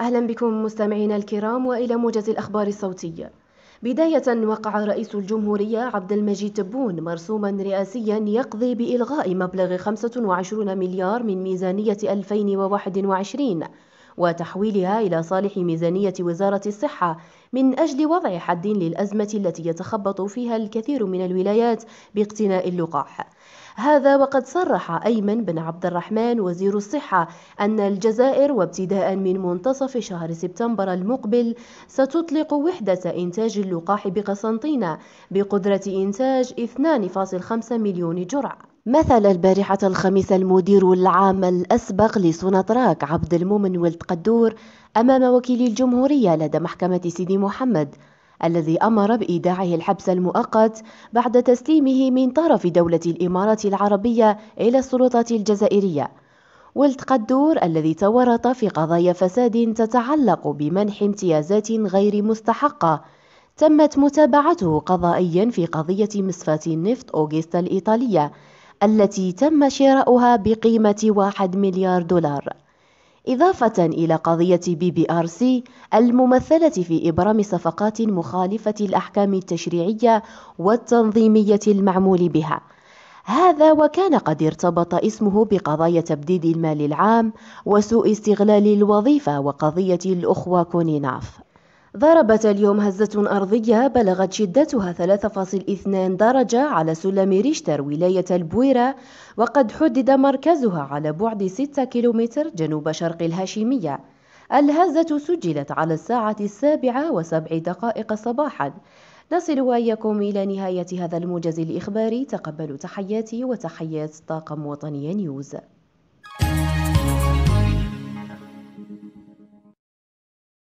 أهلا بكم مستمعينا الكرام وإلى موجز الأخبار الصوتية بداية وقع رئيس الجمهورية عبد المجيد تبون مرسوما رئاسيا يقضي بإلغاء مبلغ 25 مليار من ميزانية 2021 وتحويلها إلى صالح ميزانية وزارة الصحة من أجل وضع حد للأزمة التي يتخبط فيها الكثير من الولايات باقتناء اللقاح هذا وقد صرح أيمن بن عبد الرحمن وزير الصحة أن الجزائر وابتداء من منتصف شهر سبتمبر المقبل ستطلق وحدة إنتاج اللقاح بقسنطينة بقدرة إنتاج 2.5 مليون جرعة مثل البارحة الخميس المدير العام الأسبق لسوناطراك عبد المؤمن ولد قدور أمام وكيل الجمهورية لدى محكمة سيدي محمد الذي أمر بإيداعه الحبس المؤقت بعد تسليمه من طرف دولة الإمارات العربية إلى السلطات الجزائرية ولد قدور الذي تورط في قضايا فساد تتعلق بمنح امتيازات غير مستحقة تمت متابعته قضائيا في قضية مصفاة النفط أوغستا الإيطالية التي تم شراؤها بقيمة واحد مليار دولار إضافة إلى قضية بي بي آر سي الممثلة في إبرام صفقات مخالفة الأحكام التشريعية والتنظيمية المعمول بها هذا وكان قد ارتبط اسمه بقضايا تبديد المال العام وسوء استغلال الوظيفة وقضية الأخوة كونيناف ضربت اليوم هزة أرضية بلغت شدتها 3.2 درجة على سلم ريشتر ولاية البويرة وقد حدد مركزها على بعد 6 كيلومتر جنوب شرق الهاشمية الهزة سجلت على الساعة السابعة وسبع دقائق صباحا نصل وإياكم إلى نهاية هذا الموجز الإخباري تقبلوا تحياتي وتحيات طاقم وطنية نيوز